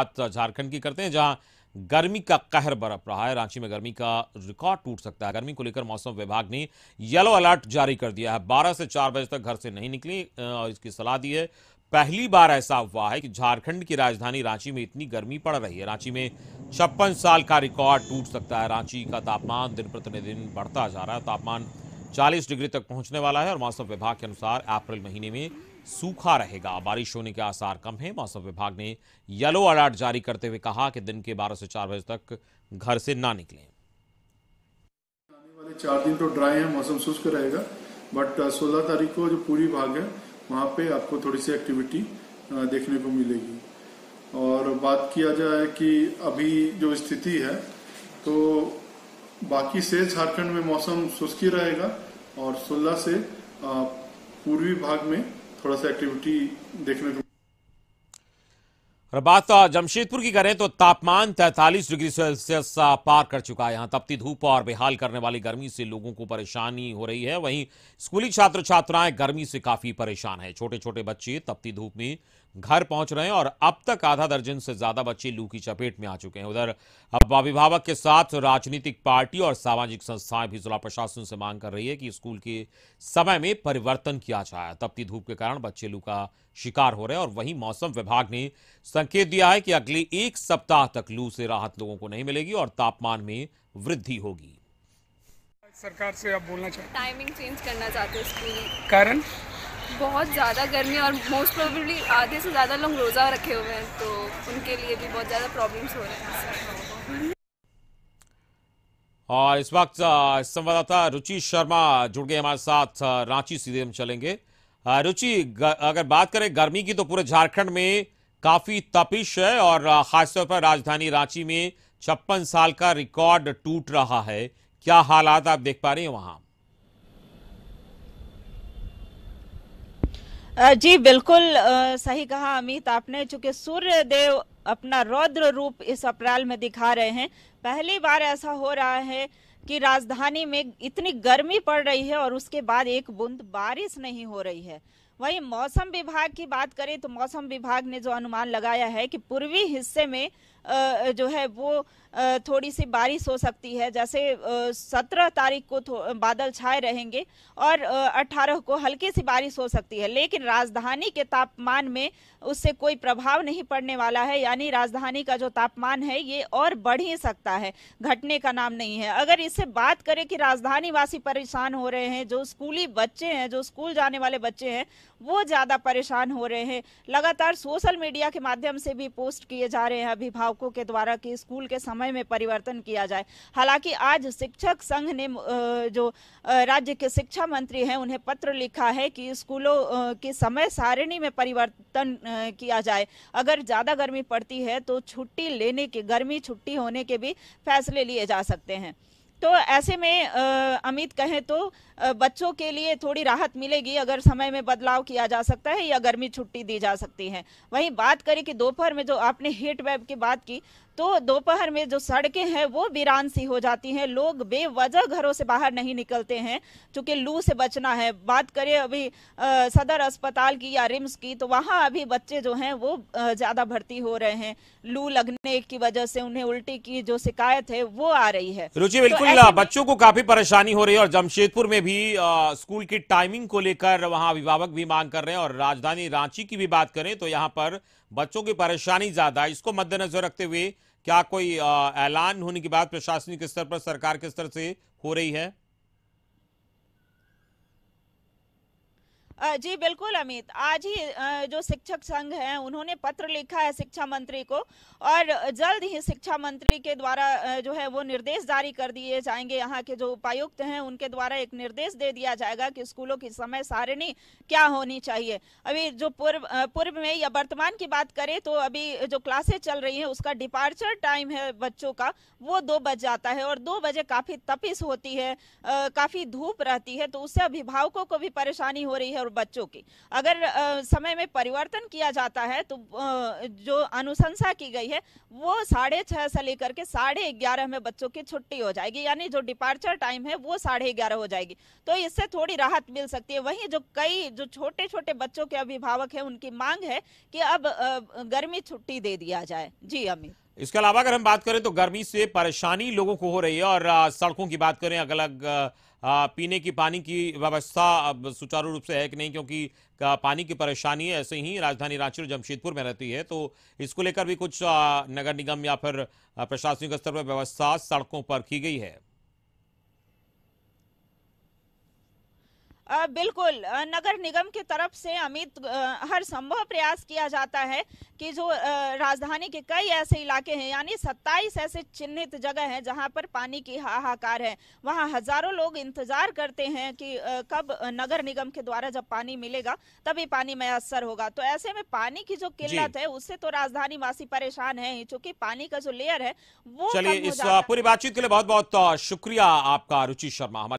बात तो झारखंड की करते हैं जहां गर्मी का कहर बरप रहा है रांची में गर्मी का रिकॉर्ड टूट सकता है गर्मी को लेकर मौसम विभाग ने येलो अलर्ट जारी कर दिया है 12 से 4 बजे तक घर से नहीं निकली और इसकी सलाह दी है पहली बार ऐसा हुआ है कि झारखंड की राजधानी रांची में इतनी गर्मी पड़ रही है रांची में छप्पन साल का रिकॉर्ड टूट सकता है रांची का तापमान दिन प्रतिदिन बढ़ता जा रहा है तापमान 40 डिग्री तक पहुंचने वाला है और मौसम विभाग के अनुसार अप्रैल महीने में सूखा रहेगा बारिश होने के आसार कम है मौसम विभाग ने येलो अलर्ट जारी करते हुए कहा कि दिन के 12 से 4 बजे तक घर से ना निकले आने वाले चार दिन तो ड्राई है मौसम शुष्क रहेगा बट 16 uh, तारीख को जो पूरी भाग है वहाँ पे आपको थोड़ी सी एक्टिविटी uh, देखने को मिलेगी और बात किया जाए कि अभी जो स्थिति है तो बाकी से झारखंड में मौसम सुस्की रहेगा और 16 से पूर्वी भाग में थोड़ा सा एक्टिविटी देखने को और बात जमशेदपुर की करें तो तापमान 43 डिग्री सेल्सियस पार कर चुका है यहां तपती धूप और बेहाल करने वाली गर्मी से लोगों को परेशानी हो रही है वहीं स्कूली छात्र छात्राएं गर्मी से काफी परेशान है छोटे छोटे बच्चे तपती धूप में घर पहुंच रहे हैं और अब तक आधा दर्जन से ज्यादा बच्चे लू की चपेट में आ चुके हैं उधर अब अभिभावक के साथ राजनीतिक पार्टी और सामाजिक संस्थाएं भी जिला प्रशासन से मांग कर रही है कि स्कूल के समय में परिवर्तन किया जाए तपती धूप के कारण बच्चे लू का शिकार हो रहे हैं और वहीं मौसम विभाग ने संकेत दिया है कि अगले एक सप्ताह तक लू से राहत लोगों को नहीं मिलेगी और तापमान में वृद्धि होगी सरकार से आप बोलना चाहते टाइमिंग चेंज करना चाहते हैं स्कूल कारण बहुत ज़्यादा गर्मी और मोस्ट प्रोबेबली आधे से ज़्यादा लोग रोज़ा रखे हुए हैं तो उनके लिए भी बहुत ज़्यादा प्रॉब्लम्स हो रहे हैं और हाँ, इस वक्त संवाददाता रुचि शर्मा जुड़ गए हमारे साथ रांची सीधे हम चलेंगे रुचि अगर बात करें गर्मी की तो पूरे झारखंड में काफी तपिश है और खासतौर पर राजधानी रांची में छप्पन साल का रिकॉर्ड टूट रहा है क्या हालात आप देख पा रहे हैं वहां जी बिल्कुल सही कहा अमित आपने चूंकि सूर्य देव अपना रौद्र रूप इस अप्रैल में दिखा रहे हैं पहली बार ऐसा हो रहा है कि राजधानी में इतनी गर्मी पड़ रही है और उसके बाद एक बूंद बारिश नहीं हो रही है वहीं मौसम विभाग की बात करें तो मौसम विभाग ने जो अनुमान लगाया है कि पूर्वी हिस्से में जो है वो थोड़ी सी बारिश हो सकती है जैसे सत्रह तारीख को बादल छाए रहेंगे और अट्ठारह को हल्की सी बारिश हो सकती है लेकिन राजधानी के तापमान में उससे कोई प्रभाव नहीं पड़ने वाला है यानी राजधानी का जो तापमान है ये और बढ़ ही सकता है घटने का नाम नहीं है अगर इससे बात करें कि राजधानी वासी परेशान हो रहे हैं जो स्कूली बच्चे हैं जो स्कूल जाने वाले बच्चे हैं वो ज़्यादा परेशान हो रहे हैं लगातार सोशल मीडिया के माध्यम से भी पोस्ट किए जा रहे हैं अभिभावकों के द्वारा कि स्कूल के समय में परिवर्तन किया जाए हालांकि आज शिक्षक संघ ने जो राज्य के शिक्षा मंत्री हैं उन्हें पत्र लिखा है कि स्कूलों की समय सारिणी में परिवर्तन किया जाए अगर ज़्यादा गर्मी पड़ती है तो छुट्टी लेने के गर्मी छुट्टी होने के भी फैसले लिए जा सकते हैं तो ऐसे में अमित कहें तो बच्चों के लिए थोड़ी राहत मिलेगी अगर समय में बदलाव किया जा सकता है या गर्मी छुट्टी दी जा सकती है वहीं बात करें कि दोपहर में जो आपने हीट वेब की बात की तो दोपहर में जो सड़कें हैं वो वीरान सी हो जाती हैं लोग बेवजह घरों से बाहर नहीं निकलते हैं क्योंकि लू से बचना है बात करें अभी आ, सदर अस्पताल की या रिम्स की तो वहाँ अभी बच्चे जो हैं वो ज़्यादा भर्ती हो रहे हैं लू लगने की वजह से उन्हें उल्टी की जो शिकायत है वो आ रही है रुचि तो बिल्कुल तो बच्चों को काफी परेशानी हो रही है और जमशेदपुर में भी आ, स्कूल की टाइमिंग को लेकर वहाँ अभिभावक भी मांग कर रहे हैं और राजधानी रांची की भी बात करें तो यहाँ पर बच्चों की परेशानी ज्यादा है इसको मद्देनजर रखते हुए क्या कोई ऐलान होने की बात प्रशासनिक स्तर पर सरकार के स्तर से हो रही है जी बिल्कुल अमित आज ही जो शिक्षक संघ है उन्होंने पत्र लिखा है शिक्षा मंत्री को और जल्द ही शिक्षा मंत्री के द्वारा जो है वो निर्देश जारी कर दिए जाएंगे यहाँ के जो उपायुक्त हैं उनके द्वारा एक निर्देश दे दिया जाएगा कि स्कूलों की समय सारिणी क्या होनी चाहिए अभी जो पूर्व पूर्व में या वर्तमान की बात करें तो अभी जो क्लासे चल रही है उसका डिपार्चर टाइम है बच्चों का वो दो बज जाता है और दो बजे काफ़ी तपिस होती है काफ़ी धूप रहती है तो उससे अभिभावकों को भी परेशानी हो रही है और बच्चों की अगर आ, समय में परिवर्तन किया जाता है तो आ, जो अनुशंसा की गई है वो साढ़े छः से लेकर के साढ़े ग्यारह में बच्चों की छुट्टी हो जाएगी यानी जो डिपार्चर टाइम है वो साढ़े ग्यारह हो जाएगी तो इससे थोड़ी राहत मिल सकती है वहीं जो कई जो छोटे छोटे बच्चों के अभिभावक हैं उनकी मांग है कि अब गर्मी छुट्टी दे दिया जाए जी अमित इसके अलावा अगर हम बात करें तो गर्मी से परेशानी लोगों को हो रही है और सड़कों की बात करें अलग अलग पीने की पानी की व्यवस्था सुचारू रूप से है कि नहीं क्योंकि पानी की परेशानी ऐसे ही राजधानी रांची और जमशेदपुर में रहती है तो इसको लेकर भी कुछ नगर निगम या फिर प्रशासनिक स्तर पर व्यवस्था सड़कों पर की गई है बिल्कुल नगर निगम की तरफ से अमित हर संभव प्रयास किया जाता है कि जो राजधानी के कई ऐसे इलाके हैं यानी सत्ताईस ऐसे चिन्हित जगह हैं जहां पर पानी की हाहाकार है वहां हजारों लोग इंतजार करते हैं कि कब नगर निगम के द्वारा जब पानी मिलेगा तभी पानी असर होगा तो ऐसे में पानी की जो किल्लत है उससे तो राजधानी वासी परेशान है ही चूंकि पानी का जो लेयर है वो चलिए इस पूरी बातचीत के लिए बहुत बहुत शुक्रिया आपका रुचि शर्मा